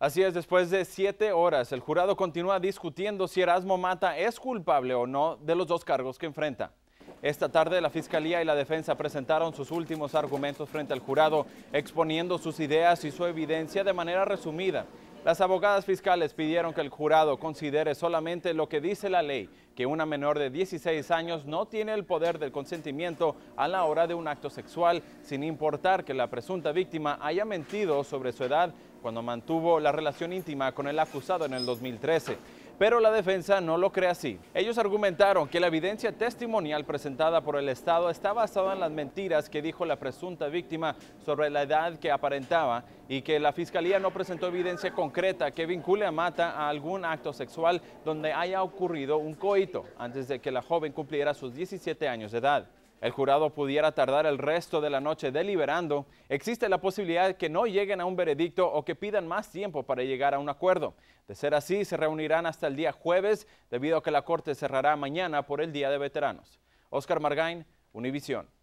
Así es, después de siete horas, el jurado continúa discutiendo si Erasmo Mata es culpable o no de los dos cargos que enfrenta. Esta tarde la Fiscalía y la Defensa presentaron sus últimos argumentos frente al jurado, exponiendo sus ideas y su evidencia de manera resumida las abogadas fiscales pidieron que el jurado considere solamente lo que dice la ley, que una menor de 16 años no tiene el poder del consentimiento a la hora de un acto sexual, sin importar que la presunta víctima haya mentido sobre su edad cuando mantuvo la relación íntima con el acusado en el 2013 pero la defensa no lo cree así. Ellos argumentaron que la evidencia testimonial presentada por el Estado está basada en las mentiras que dijo la presunta víctima sobre la edad que aparentaba y que la Fiscalía no presentó evidencia concreta que vincule a Mata a algún acto sexual donde haya ocurrido un coito antes de que la joven cumpliera sus 17 años de edad el jurado pudiera tardar el resto de la noche deliberando, existe la posibilidad de que no lleguen a un veredicto o que pidan más tiempo para llegar a un acuerdo. De ser así, se reunirán hasta el día jueves, debido a que la Corte cerrará mañana por el Día de Veteranos. Oscar Margain, Univisión.